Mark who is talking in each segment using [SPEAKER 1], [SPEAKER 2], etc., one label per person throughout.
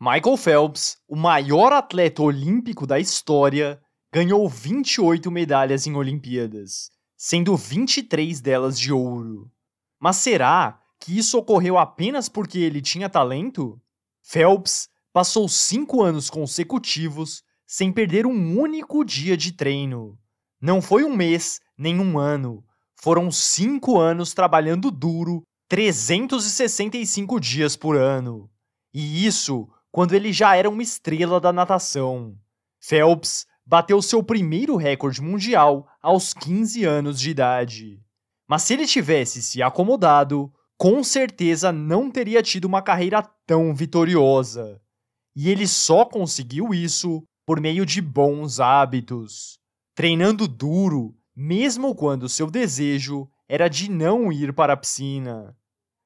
[SPEAKER 1] Michael Phelps, o maior atleta olímpico da história, ganhou 28 medalhas em Olimpíadas, sendo 23 delas de ouro. Mas será que isso ocorreu apenas porque ele tinha talento? Phelps passou cinco anos consecutivos sem perder um único dia de treino. Não foi um mês nem um ano. Foram cinco anos trabalhando duro, 365 dias por ano. E isso quando ele já era uma estrela da natação. Phelps bateu seu primeiro recorde mundial aos 15 anos de idade. Mas se ele tivesse se acomodado, com certeza não teria tido uma carreira tão vitoriosa. E ele só conseguiu isso por meio de bons hábitos, treinando duro, mesmo quando seu desejo era de não ir para a piscina.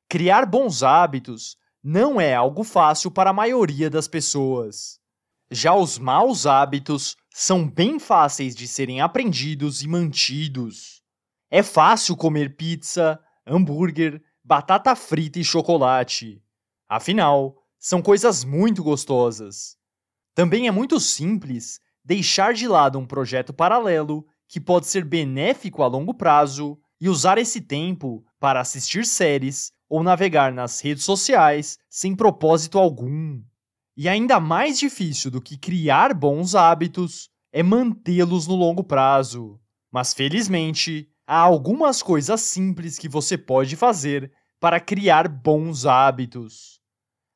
[SPEAKER 1] Criar bons hábitos não é algo fácil para a maioria das pessoas. Já os maus hábitos são bem fáceis de serem aprendidos e mantidos. É fácil comer pizza, hambúrguer, batata frita e chocolate. Afinal, são coisas muito gostosas. Também é muito simples deixar de lado um projeto paralelo que pode ser benéfico a longo prazo e usar esse tempo para assistir séries ou navegar nas redes sociais sem propósito algum. E ainda mais difícil do que criar bons hábitos é mantê-los no longo prazo. Mas felizmente, há algumas coisas simples que você pode fazer para criar bons hábitos.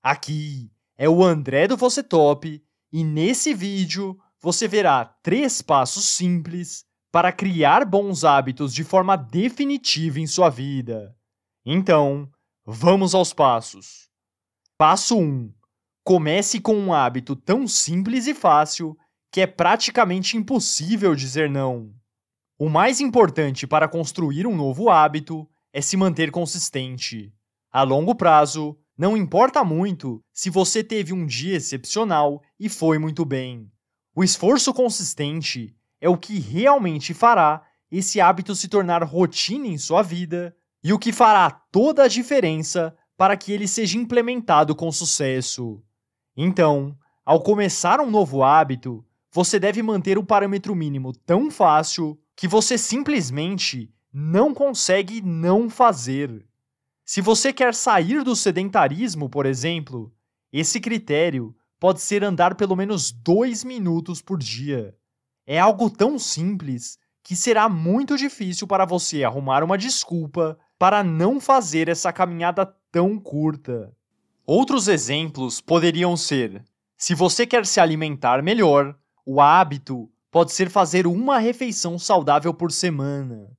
[SPEAKER 1] Aqui é o André do Você Top e nesse vídeo você verá três passos simples para criar bons hábitos de forma definitiva em sua vida. Então, Vamos aos passos. Passo 1. Comece com um hábito tão simples e fácil que é praticamente impossível dizer não. O mais importante para construir um novo hábito é se manter consistente. A longo prazo, não importa muito se você teve um dia excepcional e foi muito bem. O esforço consistente é o que realmente fará esse hábito se tornar rotina em sua vida e o que fará toda a diferença para que ele seja implementado com sucesso. Então, ao começar um novo hábito, você deve manter o parâmetro mínimo tão fácil que você simplesmente não consegue não fazer. Se você quer sair do sedentarismo, por exemplo, esse critério pode ser andar pelo menos dois minutos por dia. É algo tão simples que será muito difícil para você arrumar uma desculpa para não fazer essa caminhada tão curta. Outros exemplos poderiam ser: se você quer se alimentar melhor, o hábito pode ser fazer uma refeição saudável por semana.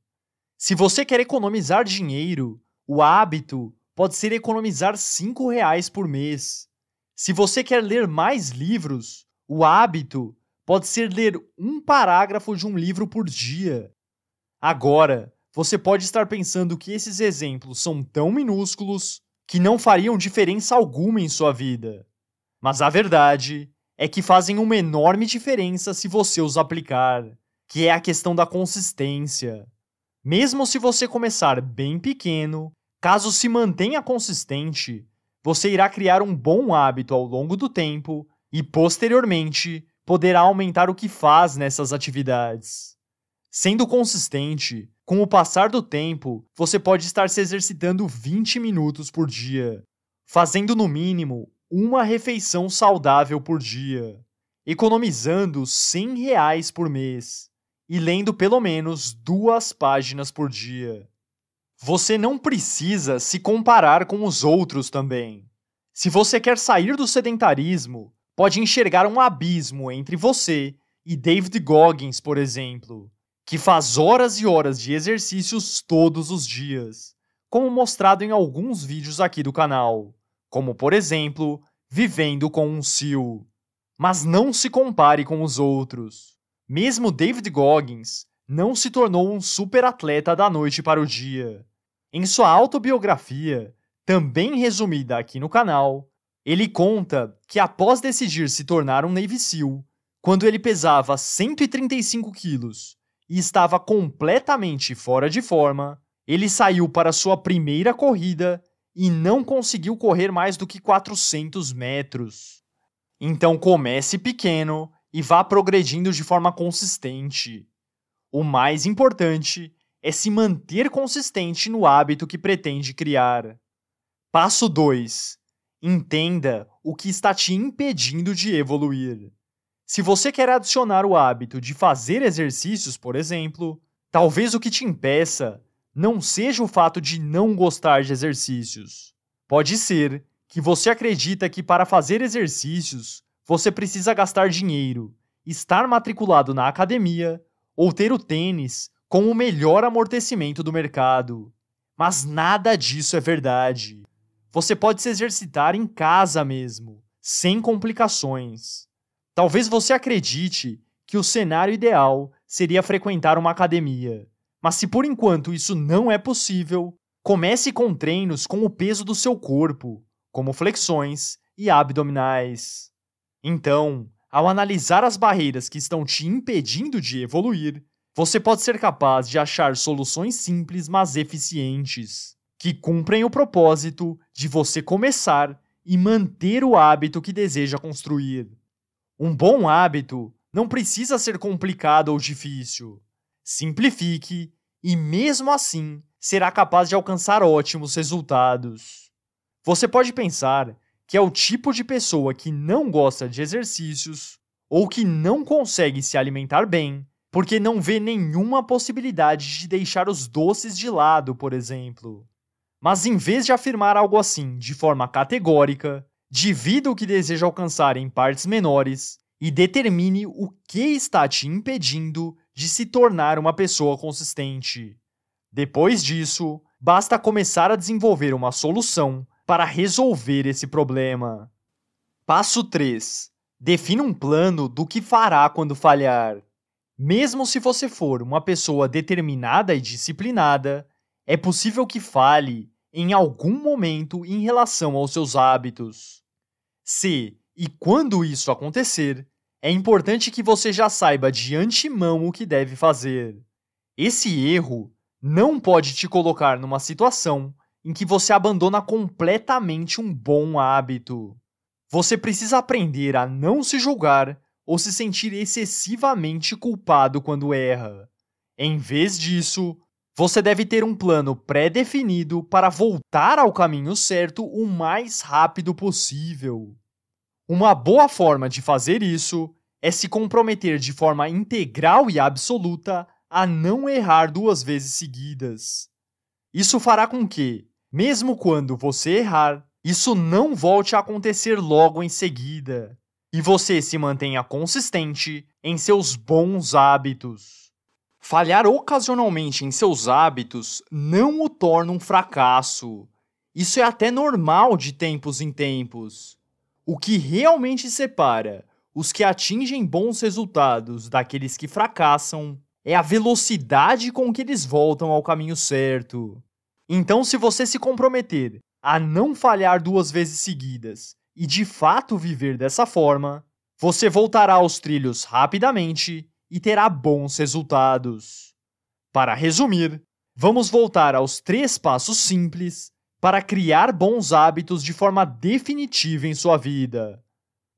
[SPEAKER 1] Se você quer economizar dinheiro, o hábito pode ser economizar cinco reais por mês. Se você quer ler mais livros, o hábito pode ser ler um parágrafo de um livro por dia. Agora, você pode estar pensando que esses exemplos são tão minúsculos que não fariam diferença alguma em sua vida. Mas a verdade é que fazem uma enorme diferença se você os aplicar, que é a questão da consistência. Mesmo se você começar bem pequeno, caso se mantenha consistente, você irá criar um bom hábito ao longo do tempo e, posteriormente, poderá aumentar o que faz nessas atividades. Sendo consistente, com o passar do tempo, você pode estar se exercitando 20 minutos por dia, fazendo no mínimo uma refeição saudável por dia, economizando 100 reais por mês e lendo pelo menos duas páginas por dia. Você não precisa se comparar com os outros também. Se você quer sair do sedentarismo, pode enxergar um abismo entre você e David Goggins, por exemplo, que faz horas e horas de exercícios todos os dias, como mostrado em alguns vídeos aqui do canal, como por exemplo, vivendo com um sil. Mas não se compare com os outros. Mesmo David Goggins não se tornou um superatleta da noite para o dia. Em sua autobiografia, também resumida aqui no canal, ele conta que após decidir se tornar um Navy SEAL, quando ele pesava 135 quilos e estava completamente fora de forma, ele saiu para sua primeira corrida e não conseguiu correr mais do que 400 metros. Então comece pequeno e vá progredindo de forma consistente. O mais importante é se manter consistente no hábito que pretende criar. Passo 2: Entenda o que está te impedindo de evoluir. Se você quer adicionar o hábito de fazer exercícios, por exemplo, talvez o que te impeça não seja o fato de não gostar de exercícios. Pode ser que você acredita que para fazer exercícios você precisa gastar dinheiro, estar matriculado na academia ou ter o tênis com o melhor amortecimento do mercado. Mas nada disso é verdade. Você pode se exercitar em casa mesmo, sem complicações. Talvez você acredite que o cenário ideal seria frequentar uma academia, mas se por enquanto isso não é possível, comece com treinos com o peso do seu corpo, como flexões e abdominais. Então, ao analisar as barreiras que estão te impedindo de evoluir, você pode ser capaz de achar soluções simples, mas eficientes, que cumprem o propósito de você começar e manter o hábito que deseja construir. Um bom hábito não precisa ser complicado ou difícil. Simplifique e, mesmo assim, será capaz de alcançar ótimos resultados. Você pode pensar que é o tipo de pessoa que não gosta de exercícios ou que não consegue se alimentar bem porque não vê nenhuma possibilidade de deixar os doces de lado, por exemplo. Mas em vez de afirmar algo assim de forma categórica, Divida o que deseja alcançar em partes menores e determine o que está te impedindo de se tornar uma pessoa consistente. Depois disso, basta começar a desenvolver uma solução para resolver esse problema. Passo 3. Defina um plano do que fará quando falhar. Mesmo se você for uma pessoa determinada e disciplinada, é possível que fale em algum momento em relação aos seus hábitos. Se e quando isso acontecer, é importante que você já saiba de antemão o que deve fazer. Esse erro não pode te colocar numa situação em que você abandona completamente um bom hábito. Você precisa aprender a não se julgar ou se sentir excessivamente culpado quando erra. Em vez disso, você deve ter um plano pré-definido para voltar ao caminho certo o mais rápido possível. Uma boa forma de fazer isso é se comprometer de forma integral e absoluta a não errar duas vezes seguidas. Isso fará com que, mesmo quando você errar, isso não volte a acontecer logo em seguida e você se mantenha consistente em seus bons hábitos. Falhar ocasionalmente em seus hábitos não o torna um fracasso. Isso é até normal de tempos em tempos. O que realmente separa os que atingem bons resultados daqueles que fracassam é a velocidade com que eles voltam ao caminho certo. Então, se você se comprometer a não falhar duas vezes seguidas e de fato viver dessa forma, você voltará aos trilhos rapidamente e terá bons resultados. Para resumir, vamos voltar aos três passos simples para criar bons hábitos de forma definitiva em sua vida.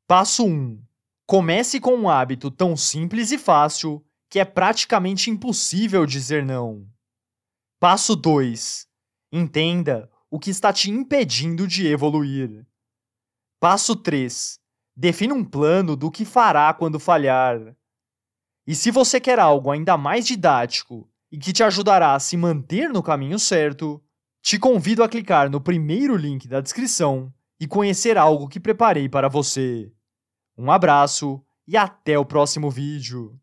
[SPEAKER 1] Passo 1. Comece com um hábito tão simples e fácil que é praticamente impossível dizer não. Passo 2. Entenda o que está te impedindo de evoluir. Passo 3. Defina um plano do que fará quando falhar. E se você quer algo ainda mais didático e que te ajudará a se manter no caminho certo, te convido a clicar no primeiro link da descrição e conhecer algo que preparei para você. Um abraço e até o próximo vídeo!